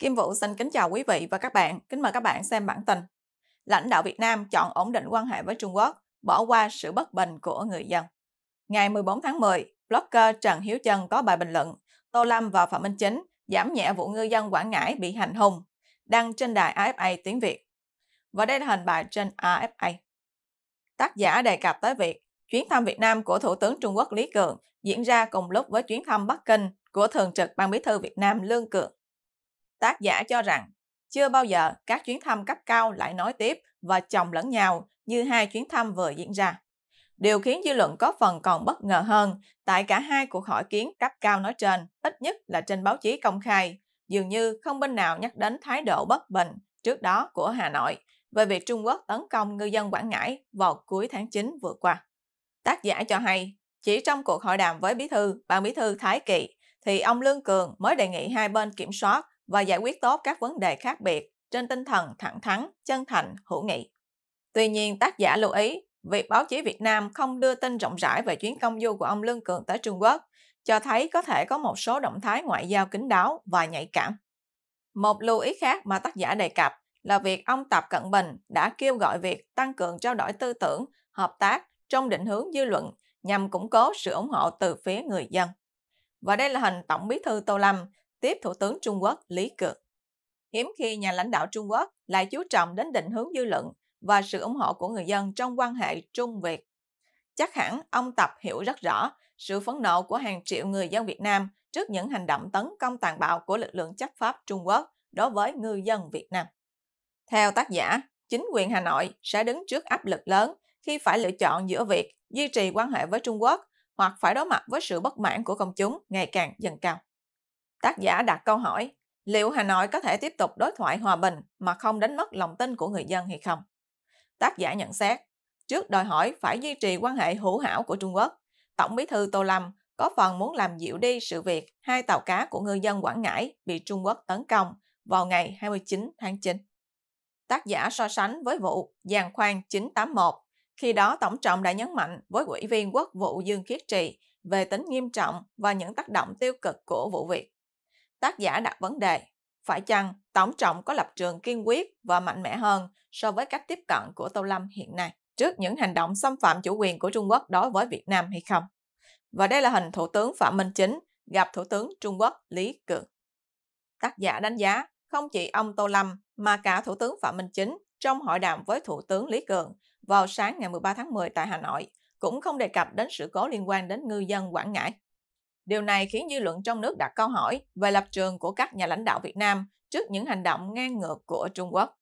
Kim Vũ xin kính chào quý vị và các bạn, kính mời các bạn xem bản tin. Lãnh đạo Việt Nam chọn ổn định quan hệ với Trung Quốc, bỏ qua sự bất bình của người dân. Ngày 14 tháng 10, blogger Trần Hiếu Trân có bài bình luận Tô Lâm và Phạm Minh Chính giảm nhẹ vụ ngư dân Quảng Ngãi bị hành hung, đăng trên đài AFA tiếng Việt. Và đây là hình bài trên AFA. Tác giả đề cập tới việc chuyến thăm Việt Nam của Thủ tướng Trung Quốc Lý Cường diễn ra cùng lúc với chuyến thăm Bắc Kinh của Thường trực Ban Bí thư Việt Nam Lương Cường Tác giả cho rằng, chưa bao giờ các chuyến thăm cấp cao lại nói tiếp và chồng lẫn nhau như hai chuyến thăm vừa diễn ra. Điều khiến dư luận có phần còn bất ngờ hơn tại cả hai cuộc hội kiến cấp cao nói trên, ít nhất là trên báo chí công khai, dường như không bên nào nhắc đến thái độ bất bình trước đó của Hà Nội về việc Trung Quốc tấn công ngư dân Quảng Ngãi vào cuối tháng 9 vừa qua. Tác giả cho hay, chỉ trong cuộc hội đàm với Bí Thư, Ban Bí Thư Thái Kỳ, thì ông Lương Cường mới đề nghị hai bên kiểm soát và giải quyết tốt các vấn đề khác biệt trên tinh thần thẳng thắn, chân thành, hữu nghị. Tuy nhiên, tác giả lưu ý, việc báo chí Việt Nam không đưa tin rộng rãi về chuyến công du của ông Lương Cường tới Trung Quốc cho thấy có thể có một số động thái ngoại giao kín đáo và nhạy cảm. Một lưu ý khác mà tác giả đề cập là việc ông Tập Cận Bình đã kêu gọi việc tăng cường trao đổi tư tưởng, hợp tác trong định hướng dư luận nhằm củng cố sự ủng hộ từ phía người dân. Và đây là hình Tổng bí thư Tô Lâm tiếp Thủ tướng Trung Quốc Lý Cường. Hiếm khi nhà lãnh đạo Trung Quốc lại chú trọng đến định hướng dư luận và sự ủng hộ của người dân trong quan hệ Trung-Việt. Chắc hẳn ông Tập hiểu rất rõ sự phẫn nộ của hàng triệu người dân Việt Nam trước những hành động tấn công tàn bạo của lực lượng chấp pháp Trung Quốc đối với ngư dân Việt Nam. Theo tác giả, chính quyền Hà Nội sẽ đứng trước áp lực lớn khi phải lựa chọn giữa việc duy trì quan hệ với Trung Quốc hoặc phải đối mặt với sự bất mãn của công chúng ngày càng dần cao. Tác giả đặt câu hỏi, liệu Hà Nội có thể tiếp tục đối thoại hòa bình mà không đánh mất lòng tin của người dân hay không? Tác giả nhận xét, trước đòi hỏi phải duy trì quan hệ hữu hảo của Trung Quốc, Tổng bí thư Tô Lâm có phần muốn làm dịu đi sự việc hai tàu cá của ngư dân Quảng Ngãi bị Trung Quốc tấn công vào ngày 29 tháng 9. Tác giả so sánh với vụ giàn khoan 981, khi đó Tổng trọng đã nhấn mạnh với Ủy viên Quốc vụ Dương Khiết Trì về tính nghiêm trọng và những tác động tiêu cực của vụ việc tác giả đặt vấn đề phải chăng Tổng trọng có lập trường kiên quyết và mạnh mẽ hơn so với cách tiếp cận của Tô Lâm hiện nay trước những hành động xâm phạm chủ quyền của Trung Quốc đối với Việt Nam hay không? Và đây là hình Thủ tướng Phạm Minh Chính gặp Thủ tướng Trung Quốc Lý Cường. Tác giả đánh giá không chỉ ông Tô Lâm mà cả Thủ tướng Phạm Minh Chính trong hội đàm với Thủ tướng Lý Cường vào sáng ngày 13 tháng 10 tại Hà Nội cũng không đề cập đến sự cố liên quan đến ngư dân Quảng Ngãi. Điều này khiến dư luận trong nước đặt câu hỏi về lập trường của các nhà lãnh đạo Việt Nam trước những hành động ngang ngược của Trung Quốc.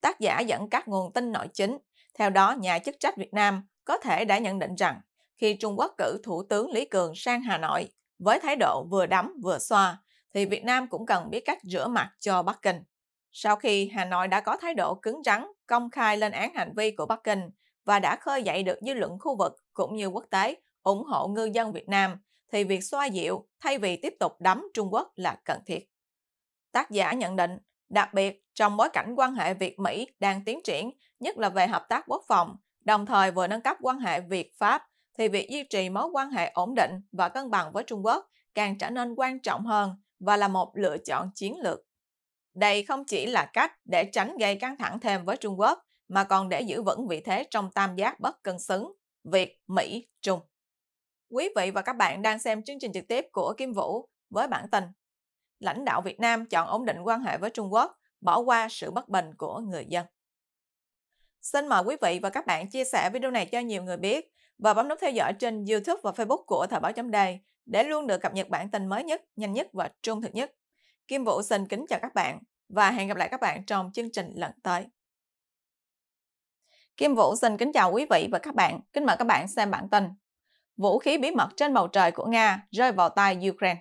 Tác giả dẫn các nguồn tin nội chính, theo đó nhà chức trách Việt Nam có thể đã nhận định rằng khi Trung Quốc cử Thủ tướng Lý Cường sang Hà Nội với thái độ vừa đấm vừa xoa, thì Việt Nam cũng cần biết cách rửa mặt cho Bắc Kinh. Sau khi Hà Nội đã có thái độ cứng rắn, công khai lên án hành vi của Bắc Kinh và đã khơi dậy được dư luận khu vực cũng như quốc tế ủng hộ ngư dân Việt Nam thì việc xoa dịu thay vì tiếp tục đấm Trung Quốc là cần thiết. Tác giả nhận định, đặc biệt trong bối cảnh quan hệ Việt-Mỹ đang tiến triển, nhất là về hợp tác quốc phòng, đồng thời vừa nâng cấp quan hệ Việt-Pháp, thì việc duy trì mối quan hệ ổn định và cân bằng với Trung Quốc càng trở nên quan trọng hơn và là một lựa chọn chiến lược. Đây không chỉ là cách để tránh gây căng thẳng thêm với Trung Quốc, mà còn để giữ vững vị thế trong tam giác bất cân xứng Việt, Mỹ, Trung. Quý vị và các bạn đang xem chương trình trực tiếp của Kim Vũ với bản tin Lãnh đạo Việt Nam chọn ổn định quan hệ với Trung Quốc, bỏ qua sự bất bình của người dân. Xin mời quý vị và các bạn chia sẻ video này cho nhiều người biết và bấm nút theo dõi trên YouTube và Facebook của Thời báo chấm đề để luôn được cập nhật bản tin mới nhất, nhanh nhất và trung thực nhất. Kim Vũ xin kính chào các bạn và hẹn gặp lại các bạn trong chương trình lần tới. Kim Vũ xin kính chào quý vị và các bạn. Kính mời các bạn xem bản tin vũ khí bí mật trên bầu trời của Nga rơi vào tay Ukraine.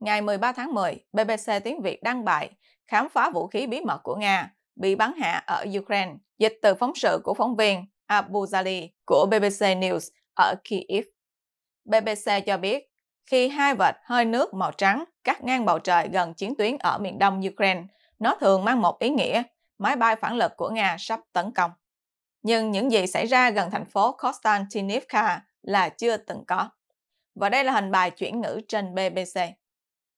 Ngày 13 tháng 10, BBC tiếng Việt đăng bài khám phá vũ khí bí mật của Nga bị bắn hạ ở Ukraine, dịch từ phóng sự của phóng viên Abu Zali của BBC News ở Kyiv. BBC cho biết, khi hai vệt hơi nước màu trắng cắt ngang bầu trời gần chiến tuyến ở miền đông Ukraine, nó thường mang một ý nghĩa máy bay phản lực của Nga sắp tấn công. Nhưng những gì xảy ra gần thành phố Konstantinivka là chưa từng có. Và đây là hình bài chuyển ngữ trên BBC.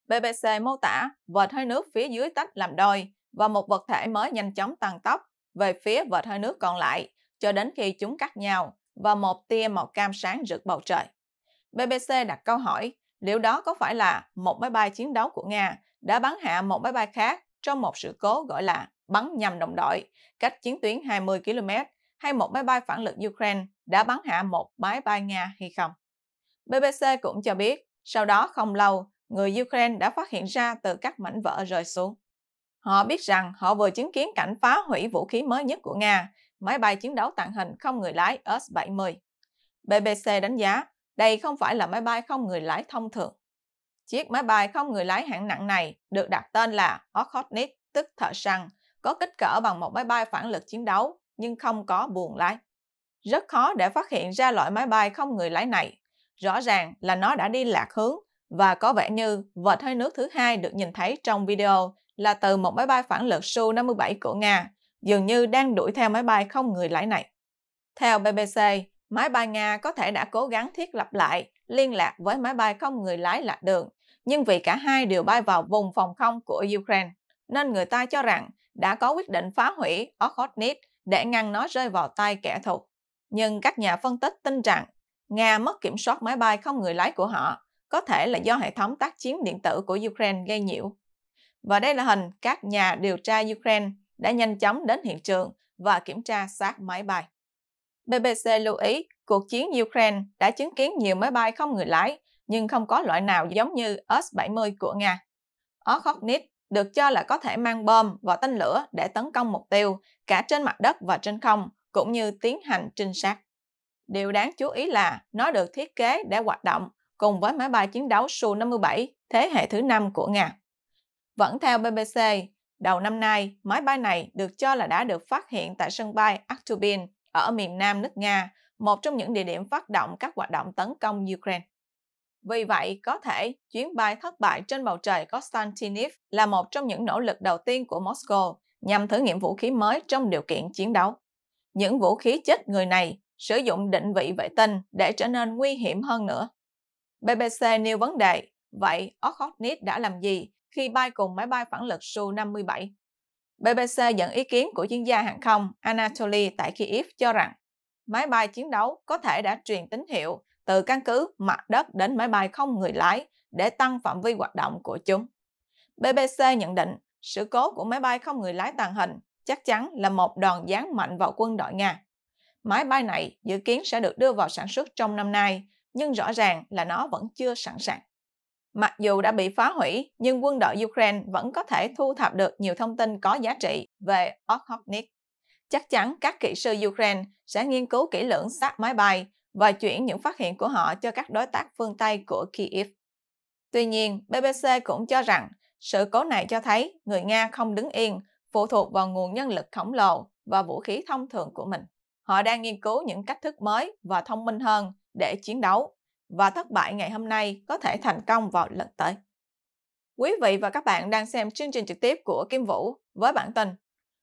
BBC mô tả vệt hơi nước phía dưới tách làm đôi và một vật thể mới nhanh chóng tăng tốc về phía vệt hơi nước còn lại cho đến khi chúng cắt nhau và một tia màu cam sáng rực bầu trời. BBC đặt câu hỏi liệu đó có phải là một máy bay chiến đấu của Nga đã bắn hạ một máy bay khác trong một sự cố gọi là bắn nhầm đồng đội cách chiến tuyến 20 km hay một máy bay phản lực Ukraine đã bắn hạ một máy bay Nga hay không. BBC cũng cho biết, sau đó không lâu, người Ukraine đã phát hiện ra từ các mảnh vỡ rơi xuống. Họ biết rằng họ vừa chứng kiến cảnh phá hủy vũ khí mới nhất của Nga, máy bay chiến đấu tàng hình không người lái S-70. BBC đánh giá đây không phải là máy bay không người lái thông thường. Chiếc máy bay không người lái hạng nặng này được đặt tên là Okhotnik, tức thợ săn, có kích cỡ bằng một máy bay phản lực chiến đấu nhưng không có buồng lái. Rất khó để phát hiện ra loại máy bay không người lái này. Rõ ràng là nó đã đi lạc hướng và có vẻ như vệt hơi nước thứ hai được nhìn thấy trong video là từ một máy bay phản lực Su-57 của Nga, dường như đang đuổi theo máy bay không người lái này. Theo BBC, máy bay Nga có thể đã cố gắng thiết lập lại liên lạc với máy bay không người lái lạc đường, nhưng vì cả hai đều bay vào vùng phòng không của Ukraine, nên người ta cho rằng đã có quyết định phá hủy Okhotsk để ngăn nó rơi vào tay kẻ thù nhưng các nhà phân tích tin rằng Nga mất kiểm soát máy bay không người lái của họ có thể là do hệ thống tác chiến điện tử của Ukraine gây nhiễu. Và đây là hình các nhà điều tra Ukraine đã nhanh chóng đến hiện trường và kiểm tra xác máy bay. BBC lưu ý cuộc chiến Ukraine đã chứng kiến nhiều máy bay không người lái nhưng không có loại nào giống như S-70 của Nga. Okhotnik được cho là có thể mang bom và tên lửa để tấn công mục tiêu cả trên mặt đất và trên không, cũng như tiến hành trinh sát. Điều đáng chú ý là nó được thiết kế để hoạt động cùng với máy bay chiến đấu Su-57 thế hệ thứ 5 của Nga. Vẫn theo BBC, đầu năm nay, máy bay này được cho là đã được phát hiện tại sân bay Aktubin ở miền nam nước Nga, một trong những địa điểm phát động các hoạt động tấn công Ukraine. Vì vậy, có thể chuyến bay thất bại trên bầu trời Konstantinov là một trong những nỗ lực đầu tiên của Moscow nhằm thử nghiệm vũ khí mới trong điều kiện chiến đấu những vũ khí chết người này sử dụng định vị vệ tinh để trở nên nguy hiểm hơn nữa. BBC nêu vấn đề, vậy Okhotnit đã làm gì khi bay cùng máy bay phản lực Su-57? BBC dẫn ý kiến của chuyên gia hàng không Anatoly tại Kiev cho rằng máy bay chiến đấu có thể đã truyền tín hiệu từ căn cứ mặt đất đến máy bay không người lái để tăng phạm vi hoạt động của chúng. BBC nhận định sự cố của máy bay không người lái tàng hình chắc chắn là một đòn giáng mạnh vào quân đội Nga. Máy bay này dự kiến sẽ được đưa vào sản xuất trong năm nay, nhưng rõ ràng là nó vẫn chưa sẵn sàng. Mặc dù đã bị phá hủy, nhưng quân đội Ukraine vẫn có thể thu thập được nhiều thông tin có giá trị về Okhotnik. Chắc chắn các kỹ sư Ukraine sẽ nghiên cứu kỹ lưỡng xác máy bay và chuyển những phát hiện của họ cho các đối tác phương Tây của Kyiv. Tuy nhiên, BBC cũng cho rằng sự cố này cho thấy người Nga không đứng yên phụ thuộc vào nguồn nhân lực khổng lồ và vũ khí thông thường của mình. Họ đang nghiên cứu những cách thức mới và thông minh hơn để chiến đấu, và thất bại ngày hôm nay có thể thành công vào lần tới. Quý vị và các bạn đang xem chương trình trực tiếp của Kim Vũ với bản tin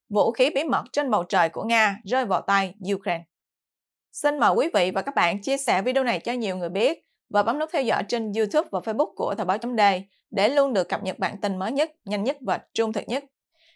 Vũ khí bí mật trên bầu trời của Nga rơi vào tay Ukraine. Xin mời quý vị và các bạn chia sẻ video này cho nhiều người biết và bấm nút theo dõi trên YouTube và Facebook của Thời báo chấm để luôn được cập nhật bản tin mới nhất, nhanh nhất và trung thực nhất.